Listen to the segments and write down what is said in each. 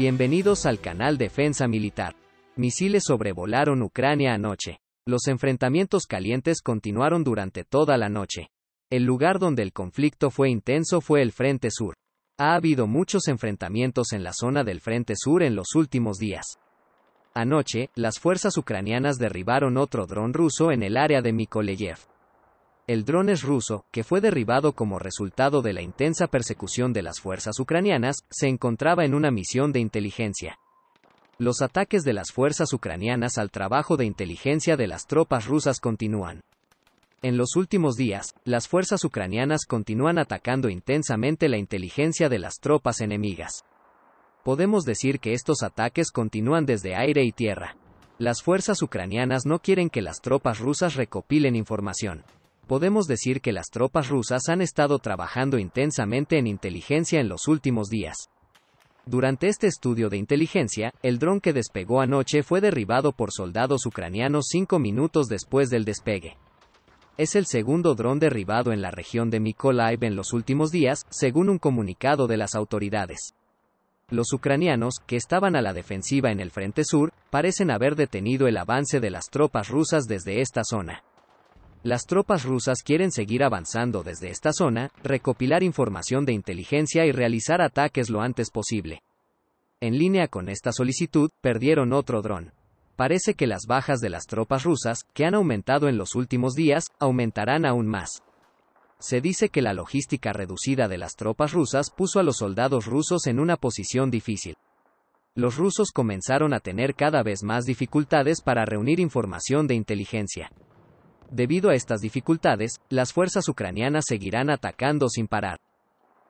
Bienvenidos al canal Defensa Militar. Misiles sobrevolaron Ucrania anoche. Los enfrentamientos calientes continuaron durante toda la noche. El lugar donde el conflicto fue intenso fue el Frente Sur. Ha habido muchos enfrentamientos en la zona del Frente Sur en los últimos días. Anoche, las fuerzas ucranianas derribaron otro dron ruso en el área de Mikoleyev. El dron es ruso, que fue derribado como resultado de la intensa persecución de las fuerzas ucranianas, se encontraba en una misión de inteligencia. Los ataques de las fuerzas ucranianas al trabajo de inteligencia de las tropas rusas continúan. En los últimos días, las fuerzas ucranianas continúan atacando intensamente la inteligencia de las tropas enemigas. Podemos decir que estos ataques continúan desde aire y tierra. Las fuerzas ucranianas no quieren que las tropas rusas recopilen información podemos decir que las tropas rusas han estado trabajando intensamente en inteligencia en los últimos días. Durante este estudio de inteligencia, el dron que despegó anoche fue derribado por soldados ucranianos cinco minutos después del despegue. Es el segundo dron derribado en la región de Mykolaiv en los últimos días, según un comunicado de las autoridades. Los ucranianos, que estaban a la defensiva en el frente sur, parecen haber detenido el avance de las tropas rusas desde esta zona. Las tropas rusas quieren seguir avanzando desde esta zona, recopilar información de inteligencia y realizar ataques lo antes posible. En línea con esta solicitud, perdieron otro dron. Parece que las bajas de las tropas rusas, que han aumentado en los últimos días, aumentarán aún más. Se dice que la logística reducida de las tropas rusas puso a los soldados rusos en una posición difícil los rusos comenzaron a tener cada vez más dificultades para reunir información de inteligencia. Debido a estas dificultades, las fuerzas ucranianas seguirán atacando sin parar.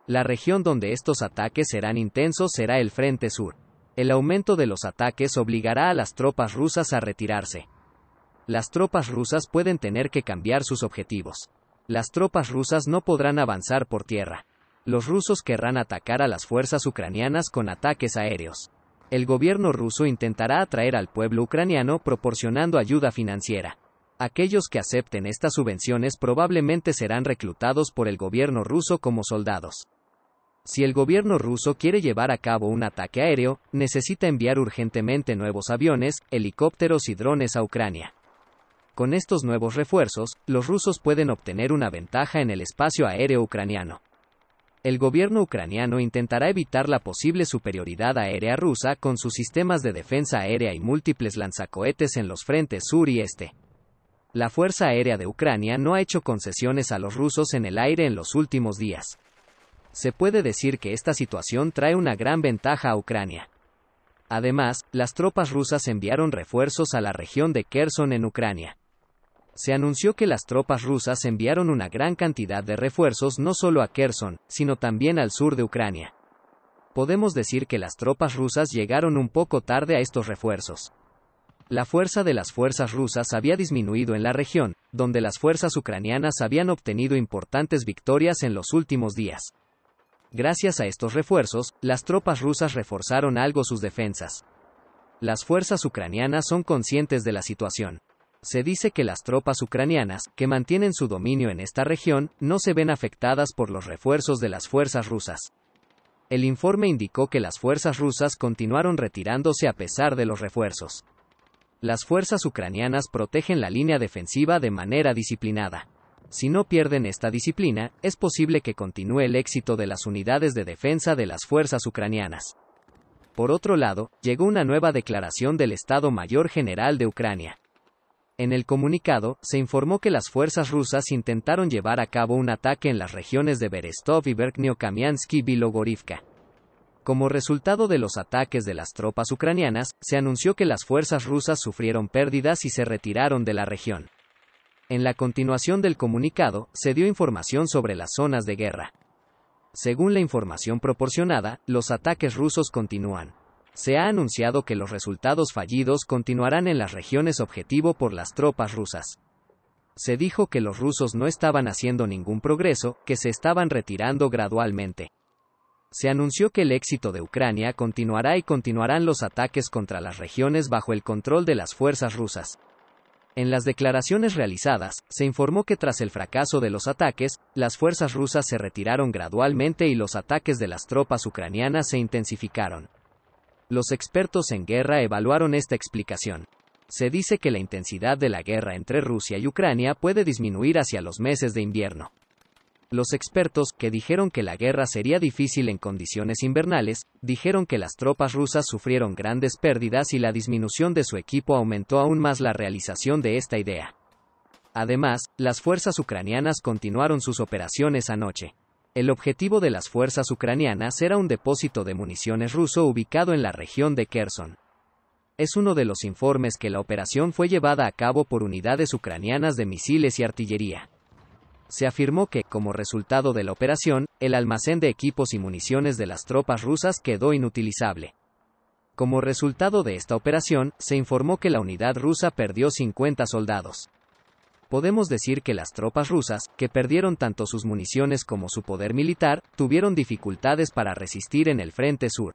La región donde estos ataques serán intensos será el Frente Sur. El aumento de los ataques obligará a las tropas rusas a retirarse. Las tropas rusas pueden tener que cambiar sus objetivos. Las tropas rusas no podrán avanzar por tierra. Los rusos querrán atacar a las fuerzas ucranianas con ataques aéreos. El gobierno ruso intentará atraer al pueblo ucraniano proporcionando ayuda financiera. Aquellos que acepten estas subvenciones probablemente serán reclutados por el gobierno ruso como soldados. Si el gobierno ruso quiere llevar a cabo un ataque aéreo, necesita enviar urgentemente nuevos aviones, helicópteros y drones a Ucrania. Con estos nuevos refuerzos, los rusos pueden obtener una ventaja en el espacio aéreo ucraniano. El gobierno ucraniano intentará evitar la posible superioridad aérea rusa con sus sistemas de defensa aérea y múltiples lanzacohetes en los frentes sur y este. La Fuerza Aérea de Ucrania no ha hecho concesiones a los rusos en el aire en los últimos días. Se puede decir que esta situación trae una gran ventaja a Ucrania. Además, las tropas rusas enviaron refuerzos a la región de Kherson en Ucrania. Se anunció que las tropas rusas enviaron una gran cantidad de refuerzos no solo a Kherson, sino también al sur de Ucrania. Podemos decir que las tropas rusas llegaron un poco tarde a estos refuerzos. La fuerza de las fuerzas rusas había disminuido en la región, donde las fuerzas ucranianas habían obtenido importantes victorias en los últimos días. Gracias a estos refuerzos, las tropas rusas reforzaron algo sus defensas. Las fuerzas ucranianas son conscientes de la situación. Se dice que las tropas ucranianas, que mantienen su dominio en esta región, no se ven afectadas por los refuerzos de las fuerzas rusas. El informe indicó que las fuerzas rusas continuaron retirándose a pesar de los refuerzos. Las fuerzas ucranianas protegen la línea defensiva de manera disciplinada. Si no pierden esta disciplina, es posible que continúe el éxito de las unidades de defensa de las fuerzas ucranianas. Por otro lado, llegó una nueva declaración del Estado Mayor General de Ucrania. En el comunicado, se informó que las fuerzas rusas intentaron llevar a cabo un ataque en las regiones de Berestov y Berknio-Kamiansky-Bilogorivka, como resultado de los ataques de las tropas ucranianas, se anunció que las fuerzas rusas sufrieron pérdidas y se retiraron de la región. En la continuación del comunicado, se dio información sobre las zonas de guerra. Según la información proporcionada, los ataques rusos continúan. Se ha anunciado que los resultados fallidos continuarán en las regiones objetivo por las tropas rusas. Se dijo que los rusos no estaban haciendo ningún progreso, que se estaban retirando gradualmente se anunció que el éxito de Ucrania continuará y continuarán los ataques contra las regiones bajo el control de las fuerzas rusas. En las declaraciones realizadas, se informó que tras el fracaso de los ataques, las fuerzas rusas se retiraron gradualmente y los ataques de las tropas ucranianas se intensificaron. Los expertos en guerra evaluaron esta explicación. Se dice que la intensidad de la guerra entre Rusia y Ucrania puede disminuir hacia los meses de invierno. Los expertos, que dijeron que la guerra sería difícil en condiciones invernales, dijeron que las tropas rusas sufrieron grandes pérdidas y la disminución de su equipo aumentó aún más la realización de esta idea. Además, las fuerzas ucranianas continuaron sus operaciones anoche. El objetivo de las fuerzas ucranianas era un depósito de municiones ruso ubicado en la región de Kherson. Es uno de los informes que la operación fue llevada a cabo por unidades ucranianas de misiles y artillería se afirmó que, como resultado de la operación, el almacén de equipos y municiones de las tropas rusas quedó inutilizable. Como resultado de esta operación, se informó que la unidad rusa perdió 50 soldados. Podemos decir que las tropas rusas, que perdieron tanto sus municiones como su poder militar, tuvieron dificultades para resistir en el frente sur.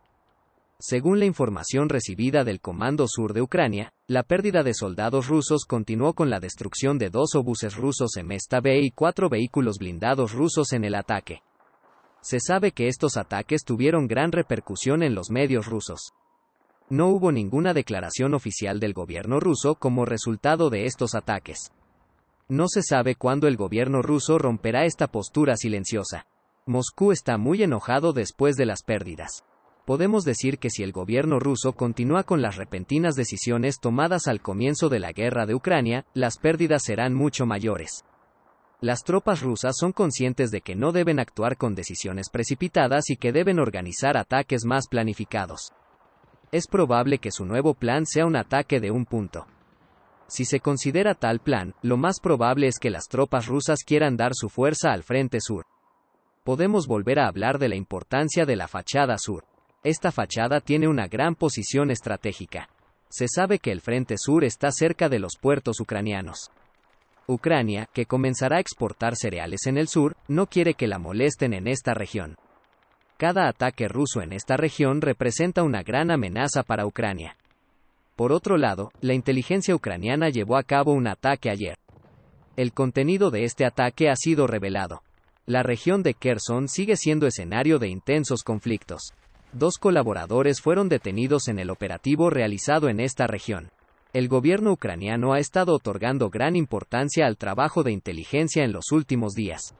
Según la información recibida del Comando Sur de Ucrania, la pérdida de soldados rusos continuó con la destrucción de dos obuses rusos en B y cuatro vehículos blindados rusos en el ataque. Se sabe que estos ataques tuvieron gran repercusión en los medios rusos. No hubo ninguna declaración oficial del gobierno ruso como resultado de estos ataques. No se sabe cuándo el gobierno ruso romperá esta postura silenciosa. Moscú está muy enojado después de las pérdidas podemos decir que si el gobierno ruso continúa con las repentinas decisiones tomadas al comienzo de la guerra de Ucrania, las pérdidas serán mucho mayores. Las tropas rusas son conscientes de que no deben actuar con decisiones precipitadas y que deben organizar ataques más planificados. Es probable que su nuevo plan sea un ataque de un punto. Si se considera tal plan, lo más probable es que las tropas rusas quieran dar su fuerza al frente sur. Podemos volver a hablar de la importancia de la fachada sur. Esta fachada tiene una gran posición estratégica. Se sabe que el frente sur está cerca de los puertos ucranianos. Ucrania, que comenzará a exportar cereales en el sur, no quiere que la molesten en esta región. Cada ataque ruso en esta región representa una gran amenaza para Ucrania. Por otro lado, la inteligencia ucraniana llevó a cabo un ataque ayer. El contenido de este ataque ha sido revelado. La región de Kherson sigue siendo escenario de intensos conflictos dos colaboradores fueron detenidos en el operativo realizado en esta región. El gobierno ucraniano ha estado otorgando gran importancia al trabajo de inteligencia en los últimos días.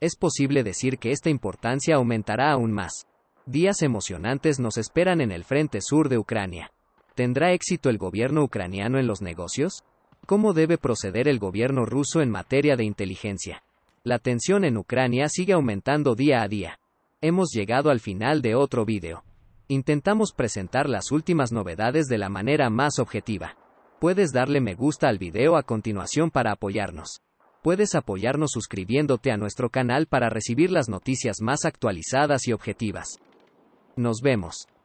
Es posible decir que esta importancia aumentará aún más. Días emocionantes nos esperan en el frente sur de Ucrania. ¿Tendrá éxito el gobierno ucraniano en los negocios? ¿Cómo debe proceder el gobierno ruso en materia de inteligencia? La tensión en Ucrania sigue aumentando día a día hemos llegado al final de otro vídeo. Intentamos presentar las últimas novedades de la manera más objetiva. Puedes darle me gusta al video a continuación para apoyarnos. Puedes apoyarnos suscribiéndote a nuestro canal para recibir las noticias más actualizadas y objetivas. Nos vemos.